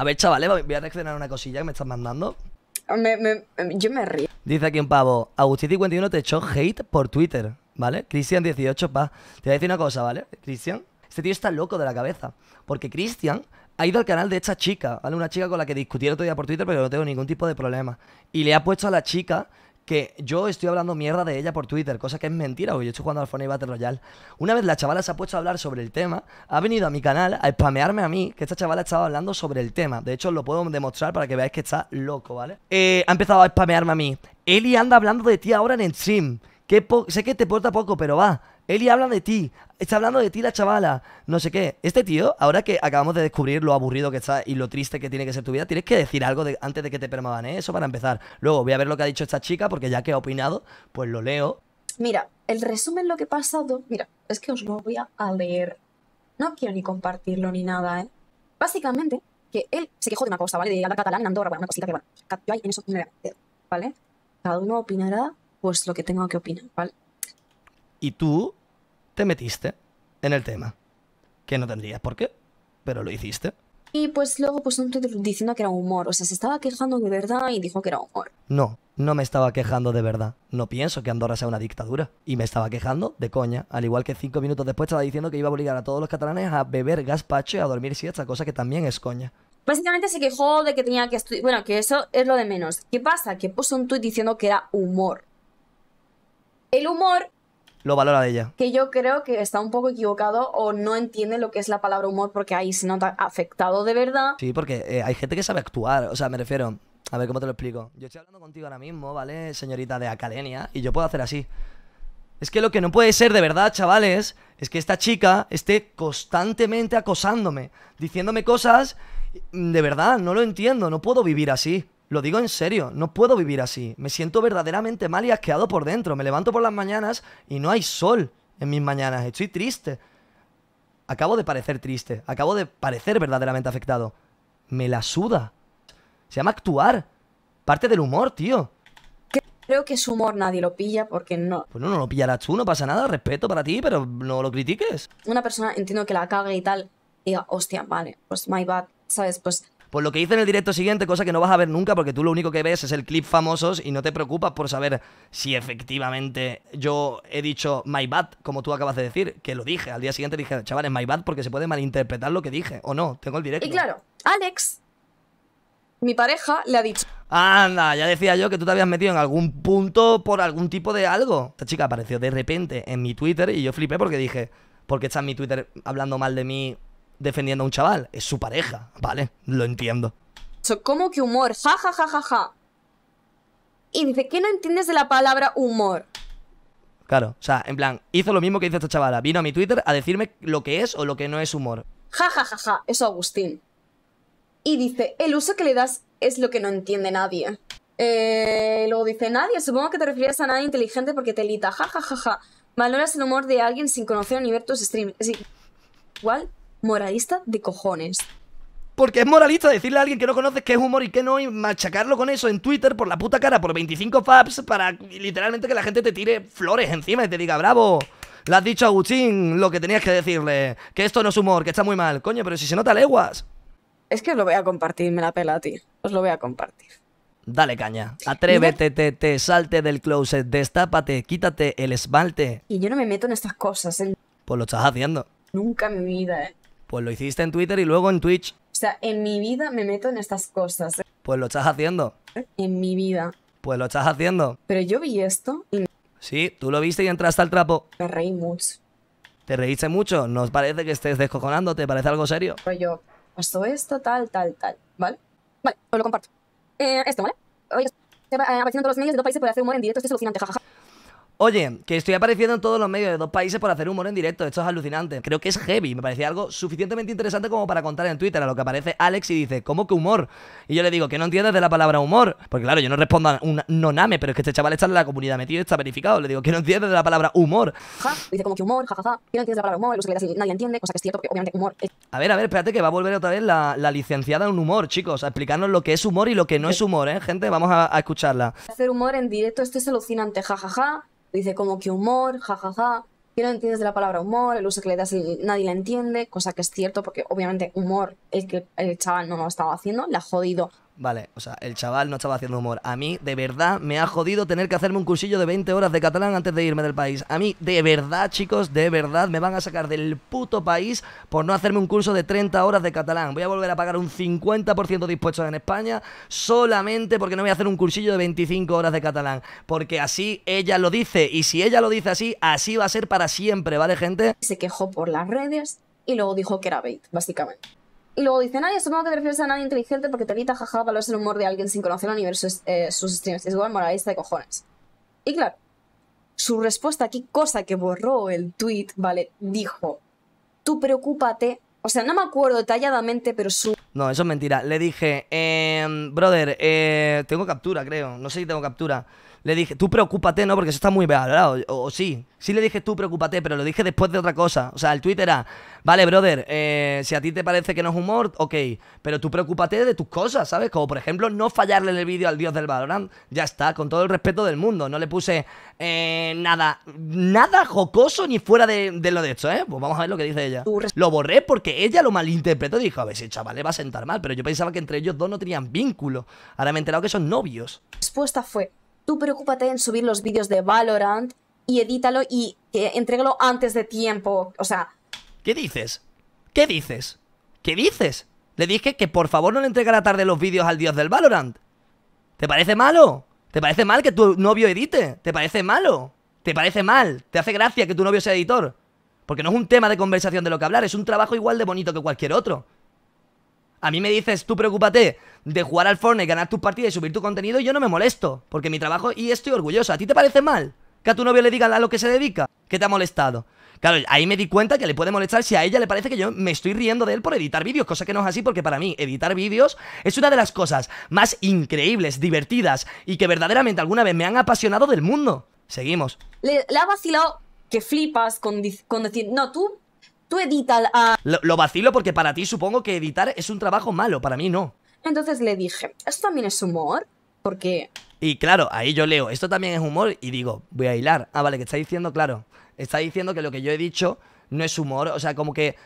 A ver, chavales, voy a reaccionar a una cosilla que me estás mandando. Me, yo me río. Dice aquí un pavo, Agustín51 te echó hate por Twitter, ¿vale? Cristian18, pa. Te voy a decir una cosa, ¿vale? Cristian, este tío está loco de la cabeza. Porque Cristian ha ido al canal de esta chica, ¿vale? Una chica con la que discutí el otro día por Twitter, pero no tengo ningún tipo de problema. Y le ha puesto a la chica que yo estoy hablando mierda de ella por Twitter, cosa que es mentira, porque yo estoy jugando al Fortnite Battle Royale. Una vez la chavala se ha puesto a hablar sobre el tema, ha venido a mi canal a spamearme a mí, que esta chavala estaba hablando sobre el tema. De hecho, os lo puedo demostrar para que veáis que está loco, ¿vale? Eh, ha empezado a spamearme a mí. Eli anda hablando de ti ahora en el stream. sé que te porta poco, pero va. Eli, habla de ti. Está hablando de ti la chavala. No sé qué. Este tío, ahora que acabamos de descubrir lo aburrido que está y lo triste que tiene que ser tu vida, tienes que decir algo antes de que te permaban, ¿eh? Eso para empezar. Luego voy a ver lo que ha dicho esta chica, porque ya que ha opinado, pues lo leo. Mira, el resumen de lo que ha pasado, mira, es que os lo voy a leer. No quiero ni compartirlo ni nada, ¿eh? Básicamente, que él se quejó de una cosa, ¿vale? De la catalán Andorra, una cosita que, bueno, yo ahí en eso ¿vale? Cada uno opinará, pues, lo que tenga que opinar, ¿vale? Y tú te metiste en el tema. Que no tendrías por qué, pero lo hiciste. Y pues luego puso un tuit diciendo que era humor. O sea, se estaba quejando de verdad y dijo que era humor. No, no me estaba quejando de verdad. No pienso que Andorra sea una dictadura. Y me estaba quejando de coña. Al igual que cinco minutos después estaba diciendo que iba a obligar a todos los catalanes a beber gazpacho y a dormir siesta, cosa que también es coña. Básicamente se quejó de que tenía que estudiar. Bueno, que eso es lo de menos. ¿Qué pasa? Que puso un tuit diciendo que era humor. El humor lo valora de ella. Que yo creo que está un poco equivocado o no entiende lo que es la palabra humor porque ahí se nota afectado de verdad. Sí, porque eh, hay gente que sabe actuar, o sea, me refiero, a ver cómo te lo explico. Yo estoy hablando contigo ahora mismo, ¿vale? Señorita de Academia, y yo puedo hacer así. Es que lo que no puede ser de verdad, chavales, es que esta chica esté constantemente acosándome, diciéndome cosas, de verdad, no lo entiendo, no puedo vivir así. Lo digo en serio, no puedo vivir así. Me siento verdaderamente mal y asqueado por dentro. Me levanto por las mañanas y no hay sol en mis mañanas. Estoy triste. Acabo de parecer triste. Acabo de parecer verdaderamente afectado. Me la suda. Se llama actuar. Parte del humor, tío. Creo que es humor, nadie lo pilla porque no. Pues no, no lo pillarás tú, no pasa nada, respeto para ti, pero no lo critiques. Una persona entiendo que la cague y tal, y diga, hostia, vale, pues my bad, ¿sabes? Pues pues lo que hice en el directo siguiente, cosa que no vas a ver nunca porque tú lo único que ves es el clip famosos y no te preocupas por saber si efectivamente yo he dicho my bad, como tú acabas de decir, que lo dije. Al día siguiente dije, chavales, my bad porque se puede malinterpretar lo que dije o no, tengo el directo. Y claro, Alex, mi pareja, le ha dicho... Anda, ya decía yo que tú te habías metido en algún punto por algún tipo de algo. Esta chica apareció de repente en mi Twitter y yo flipé porque dije, ¿por qué está en mi Twitter hablando mal de mí defendiendo a un chaval, es su pareja, ¿vale? Lo entiendo. ¿Cómo que humor? Ja, ja, ja, ja, ja. Y dice, ¿qué no entiendes de la palabra humor? Claro, o sea, en plan, hizo lo mismo que dice esta chavala. Vino a mi Twitter a decirme lo que es o lo que no es humor. Ja, ja, ja, ja, eso Agustín. Y dice, el uso que le das es lo que no entiende nadie. Eh, luego dice, nadie, supongo que te refieres a nadie inteligente porque te lita. Ja, ja, ja, ja. Valoras el humor de alguien sin conocer ni ver tus streams. Es igual moralista de cojones. Porque es moralista decirle a alguien que no conoce que es humor y que no, y machacarlo con eso en Twitter por la puta cara, por 25 faps, para literalmente que la gente te tire flores encima y te diga, bravo, le has dicho a Agustín lo que tenías que decirle, que esto no es humor, que está muy mal. Coño, pero si se nota leguas. Es que os lo voy a compartir, me la pela, a ti Os lo voy a compartir. Dale caña. Atrévete, te, te, salte del closet, destápate, quítate el esmalte. Y yo no me meto en estas cosas. ¿eh? Pues lo estás haciendo. Nunca en mi vida, eh. Pues lo hiciste en Twitter y luego en Twitch. O sea, en mi vida me meto en estas cosas. ¿eh? Pues lo estás haciendo. En mi vida. Pues lo estás haciendo. Pero yo vi esto y... Sí, tú lo viste y entraste al trapo. Me reí mucho. ¿Te reíste mucho? ¿Nos parece que estés descojonando? ¿Te parece algo serio? Pues yo, pasó esto, tal, tal, tal. ¿Vale? Vale, os lo comparto. Eh, esto, ¿vale? Hoy eh, apareciendo en todos los medios de dos países para hacer humor en directo. Esto es alucinante, jajaja. Oye, que estoy apareciendo en todos los medios de dos países por hacer humor en directo. Esto es alucinante. Creo que es heavy. Me parecía algo suficientemente interesante como para contar en Twitter a lo que aparece Alex y dice, ¿cómo que humor? Y yo le digo, que no entiendes de la palabra humor? Porque claro, yo no respondo a un noname, pero es que este chaval está en la comunidad metido está verificado. Le digo, que no entiendes de la palabra humor? Ja, dice como que humor, jajaja. Ja, ja. ¿Qué no entiendes de la palabra humor? Los que nadie entiende, cosa que es cierto, obviamente humor es... A ver, a ver, espérate que va a volver otra vez la, licenciada en humor, chicos, a explicarnos lo que es humor y lo que no es humor, ¿eh? Gente, vamos a, escucharla. Hacer humor en directo, esto es alucinante, jajaja. Ja, Dice como que humor, jajaja. Ja, ja. Que no entiendes de la palabra humor, el uso que le das nadie la entiende, cosa que es cierto porque obviamente humor el que el chaval no lo estaba haciendo, le ha jodido Vale, o sea, el chaval no estaba haciendo humor. A mí, de verdad, me ha jodido tener que hacerme un cursillo de 20 horas de catalán antes de irme del país. A mí, de verdad, chicos, de verdad, me van a sacar del puto país por no hacerme un curso de 30 horas de catalán. Voy a volver a pagar un 50% dispuesto en España solamente porque no voy a hacer un cursillo de 25 horas de catalán. Porque así ella lo dice. Y si ella lo dice así, así va a ser para siempre, ¿vale, gente? Se quejó por las redes y luego dijo que era bait, básicamente. Y luego dicen, ay, supongo que te refieres a nadie inteligente porque te evita para el humor de alguien sin conocer el universo sus, eh, sus streams. Es igual moralista de cojones. Y claro, su respuesta aquí, cosa que borró el tweet, ¿vale? Dijo, tú preocúpate. O sea, no me acuerdo detalladamente, pero su... No, eso es mentira. Le dije, em, brother, eh, tengo captura, creo. No sé si tengo captura. Le dije, tú preocúpate, ¿no? Porque eso está muy valorado. O, o, sí. Sí le dije, tú preocúpate, pero lo dije después de otra cosa. O sea, el Twitter era, vale, brother, eh, si a ti te parece que no es humor, ok. Pero tú preocúpate de tus cosas, ¿sabes? Como por ejemplo, no fallarle el vídeo al dios del Valorant. Ya está, con todo el respeto del mundo. No le puse eh, nada, nada jocoso ni fuera de, lo de esto, ¿eh? Pues vamos a ver lo que dice ella. Lo borré porque ella lo malinterpretó. y Dijo, a ver si chaval le va a sentar mal. Pero yo pensaba que entre ellos dos no tenían vínculo. Ahora me he enterado que son novios. respuesta fue tú preocúpate en subir los vídeos de Valorant y edítalo y que entrégalo antes de tiempo. O sea... ¿Qué dices? ¿Qué dices? ¿Qué dices? Le dije que por favor no le entregara tarde los vídeos al dios del Valorant. ¿Te parece malo? ¿Te parece mal que tu novio edite? ¿Te parece malo? ¿Te parece mal? ¿Te hace gracia que tu novio sea editor? Porque no es un tema de conversación de lo que hablar, es un trabajo igual de bonito que cualquier otro. A mí me dices, tú preocúpate de jugar al Fortnite, ganar tus partidas y subir tu contenido, y yo no me molesto, porque mi trabajo y estoy orgulloso. ¿A ti te parece mal que a tu novio le diga a lo que se dedica? ¿Qué te ha molestado? Claro, ahí me di cuenta que le puede molestar si a ella le parece que yo me estoy riendo de él por editar vídeos, cosa que no es así porque para mí editar vídeos es una de las cosas más increíbles, divertidas y que verdaderamente alguna vez me han apasionado del mundo. Seguimos. Le, ha vacilado que flipas con decir, no, tú tú edita a... Ah, lo vacilo porque para ti supongo que editar es un trabajo malo, para mí no. Entonces le dije, ¿esto también es humor? Porque... Y claro, ahí yo leo, esto también es humor y digo, voy a hilar. Ah, vale, que está diciendo, claro, está diciendo que lo que yo he dicho no es humor, o sea, como que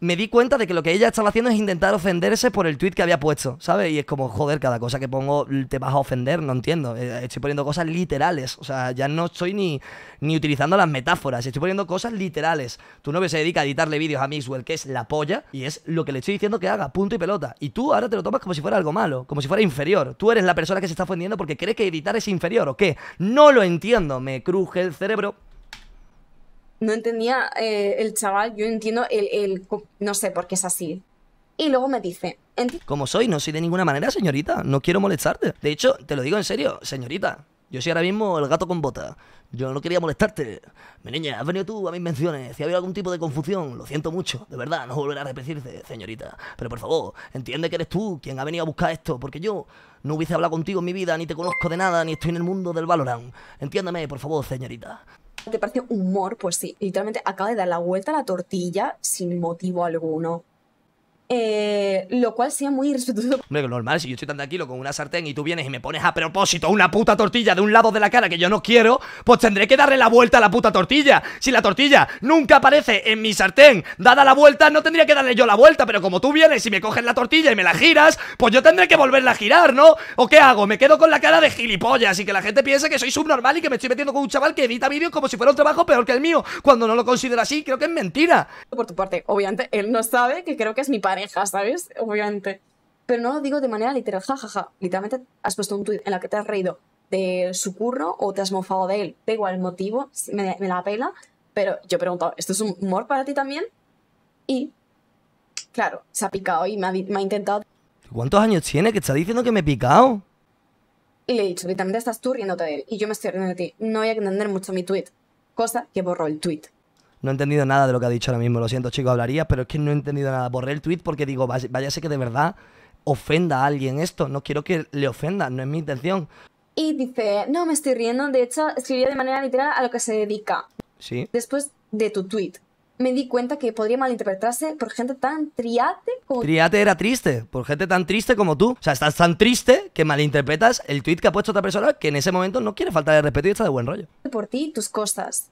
me di cuenta de que lo que ella estaba haciendo es intentar ofenderse por el tweet que había puesto, ¿sabes? Y es como, joder, cada cosa que pongo te vas a ofender, no entiendo. Eh, estoy poniendo cosas literales, o sea, ya no estoy ni, ni utilizando las metáforas, estoy poniendo cosas literales. Tu novio se dedica a editarle vídeos a Mixwell, que es la polla, y es lo que le estoy diciendo que haga, punto y pelota. Y tú ahora te lo tomas como si fuera algo malo, como si fuera inferior. Tú eres la persona que se está ofendiendo porque crees que editar es inferior, ¿o qué? No lo entiendo, me cruje el cerebro no entendía eh, el chaval, yo entiendo el, el, no sé por qué es así. Y luego me dice, como soy? No soy de ninguna manera, señorita, no quiero molestarte. De hecho, te lo digo en serio, señorita, yo soy ahora mismo el gato con bota. Yo no quería molestarte. Mi niña, has venido tú a mis menciones. Si ha habido algún tipo de confusión, lo siento mucho. De verdad, no volverá a repetirse, señorita. Pero por favor, entiende que eres tú quien ha venido a buscar esto, porque yo no hubiese hablado contigo en mi vida, ni te conozco de nada, ni estoy en el mundo del Valorant. Entiéndame, por favor, señorita. ¿Te parece humor? Pues sí, literalmente acaba de dar la vuelta a la tortilla sin motivo alguno. Eh, lo cual sea muy irrespetuoso. Hombre, normal, si yo estoy tan tranquilo con una sartén y tú vienes y me pones a propósito una puta tortilla de un lado de la cara que yo no quiero, pues tendré que darle la vuelta a la puta tortilla. Si la tortilla nunca aparece en mi sartén, dada la vuelta, no tendría que darle yo la vuelta, pero como tú vienes y me coges la tortilla y me la giras, pues yo tendré que volverla a girar, ¿no? ¿O qué hago? Me quedo con la cara de gilipollas y que la gente piense que soy subnormal y que me estoy metiendo con un chaval que edita vídeos como si fuera un trabajo peor que el mío, cuando no lo considero así, creo que es mentira. Por tu parte, obviamente, él no sabe que creo que es mi padre ¿sabes? Obviamente. Pero no lo digo de manera literal, jajaja. Ja, ja. Literalmente has puesto un tweet en la que te has reído de su curro o te has mofado de él. Da igual el motivo, me, la pela. Pero yo he preguntado, ¿esto es un humor para ti también? Y, claro, se ha picado y me ha, intentado... ¿Cuántos años tiene que está diciendo que me he picado? Y le he dicho, literalmente estás tú riéndote de él y yo me estoy riendo de ti. No voy a entender mucho mi tweet. Cosa que borró el tweet. No he entendido nada de lo que ha dicho ahora mismo. Lo siento, chicos, hablaría, pero es que no he entendido nada. Borré el tweet porque digo, váyase que de verdad ofenda a alguien esto. No quiero que le ofenda, no es mi intención. Y dice, no, me estoy riendo. De hecho, escribía de manera literal a lo que se dedica. Sí. Después de tu tweet, me di cuenta que podría malinterpretarse por gente tan triate como... Triate era triste, por gente tan triste como tú. O sea, estás tan triste que malinterpretas el tweet que ha puesto otra persona que en ese momento no quiere faltar el respeto y está de buen rollo. Por ti, tus cosas.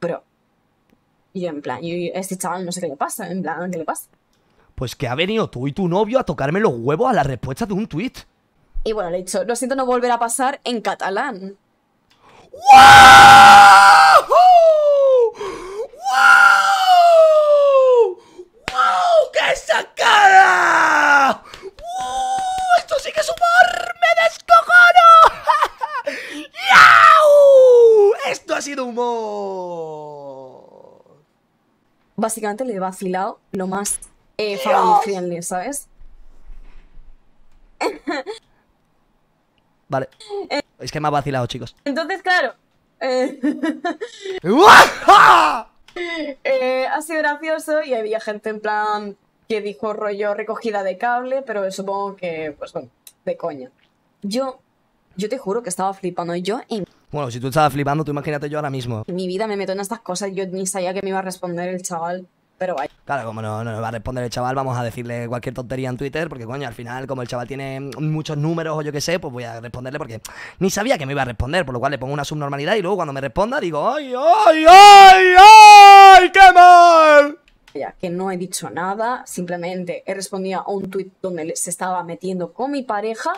Bro. Y yo en plan, y este chaval no sé qué le pasa, en plan, ¿qué le pasa? Pues que ha venido tú y tu novio a tocarme los huevos a la respuesta de un tweet. Y bueno, le he dicho, lo siento no volver a pasar en catalán. ¡Wow! ¡Wow! ¡Wow! ¡Qué sacada! básicamente le he vacilado lo más eh, ¿sabes? Vale. Eh, es que me ha vacilado, chicos. Entonces, claro. Eh, eh... ha sido gracioso y había gente en plan que dijo rollo recogida de cable, pero supongo que, pues bueno, de coña. Yo, yo te juro que estaba flipando. Y yo en bueno, si tú estabas flipando, tú imagínate yo ahora mismo. Mi vida me meto en estas cosas, yo ni sabía que me iba a responder el chaval. Pero vaya. Claro, como no, no va a responder el chaval, vamos a decirle cualquier tontería en Twitter, porque coño, al final, como el chaval tiene muchos números o yo qué sé, pues voy a responderle porque ni sabía que me iba a responder, por lo cual le pongo una subnormalidad y luego cuando me responda digo, ¡ay, ay, ay, ay! ¡Qué mal! Ya, que no he dicho nada, simplemente he respondido a un tuit donde se estaba metiendo con mi pareja.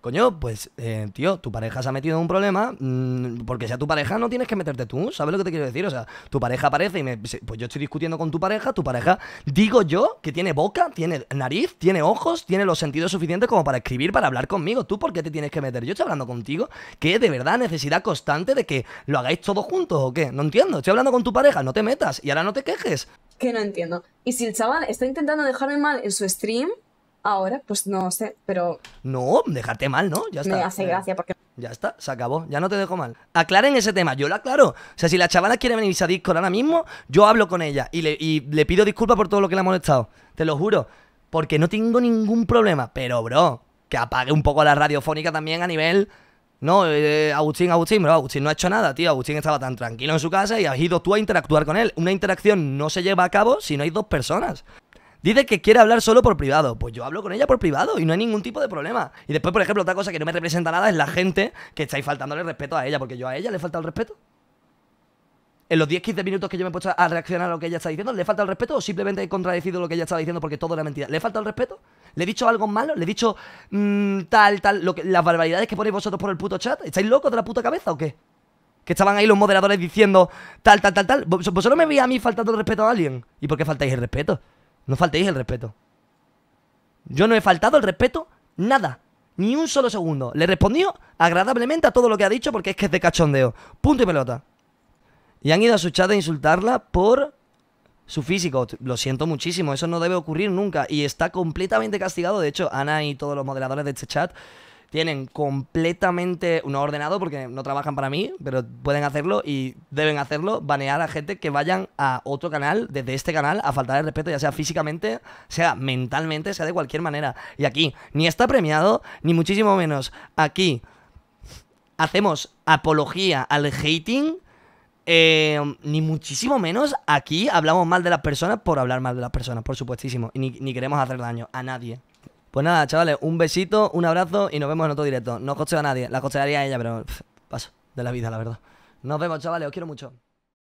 Coño, pues, eh, tío, tu pareja se ha metido en un problema, mm, porque sea tu pareja no tienes que meterte tú, ¿sabes lo que te quiero decir? O sea, tu pareja aparece y me... Pues yo estoy discutiendo con tu pareja, tu pareja, digo yo, que tiene boca, tiene nariz, tiene ojos, tiene los sentidos suficientes como para escribir, para hablar conmigo. ¿Tú por qué te tienes que meter? Yo estoy hablando contigo, que de verdad necesidad constante de que lo hagáis todos juntos o qué. No entiendo, estoy hablando con tu pareja, no te metas y ahora no te quejes. Que no entiendo. Y si el chaval está intentando dejarme mal en su stream, ahora, pues no sé, pero... No, dejarte mal, ¿no? Ya está. Me hace eh, gracia porque... Ya está, se acabó, ya no te dejo mal. Aclaren ese tema, yo lo aclaro. O sea, si la chavala quiere venirse a Discord ahora mismo, yo hablo con ella y le, pido disculpas por todo lo que le ha molestado. Te lo juro, porque no tengo ningún problema. Pero, bro, que apague un poco la radiofónica también a nivel... No, eh, Agustín, Agustín, bro, Agustín no ha hecho nada, tío. Agustín estaba tan tranquilo en su casa y has ido tú a interactuar con él. Una interacción no se lleva a cabo si no hay dos personas. Dice que quiere hablar solo por privado. Pues yo hablo con ella por privado y no hay ningún tipo de problema. Y después, por ejemplo, otra cosa que no me representa nada es la gente que estáis faltándole respeto a ella, porque yo a ella le falta el respeto. En los 10-15 minutos que yo me he puesto a reaccionar a lo que ella está diciendo, ¿le falta el respeto o simplemente he contradecido lo que ella estaba diciendo porque todo era mentira? ¿Le falta el respeto? ¿Le he dicho algo malo? ¿Le he dicho mm, tal, tal, lo que, las barbaridades que ponéis vosotros por el puto chat? ¿Estáis locos de la puta cabeza o qué? Que estaban ahí los moderadores diciendo tal, tal, tal, tal. ¿Vosotros me veis a mí faltando el respeto a alguien? ¿Y por qué faltáis el respeto? No faltéis el respeto. Yo no he faltado el respeto nada. Ni un solo segundo. Le he respondido agradablemente a todo lo que ha dicho porque es que es de cachondeo. Punto y pelota. Y han ido a su chat a insultarla por su físico. Lo siento muchísimo, eso no debe ocurrir nunca. Y está completamente castigado. De hecho, Ana y todos los moderadores de este chat tienen completamente, un ordenado porque no trabajan para mí, pero pueden hacerlo y deben hacerlo, banear a gente que vayan a otro canal, desde este canal, a faltar el respeto, ya sea físicamente, sea mentalmente, sea de cualquier manera. Y aquí, ni está premiado, ni muchísimo menos. Aquí hacemos apología al hating. Eh, ni muchísimo menos aquí hablamos mal de las personas por hablar mal de las personas, por supuestísimo. Y ni queremos hacer daño a nadie. Pues nada, chavales, un besito, un abrazo y nos vemos en otro directo. No cocheo a nadie, la costearía a ella, pero paso de la vida, la verdad. Nos vemos, chavales, os quiero mucho.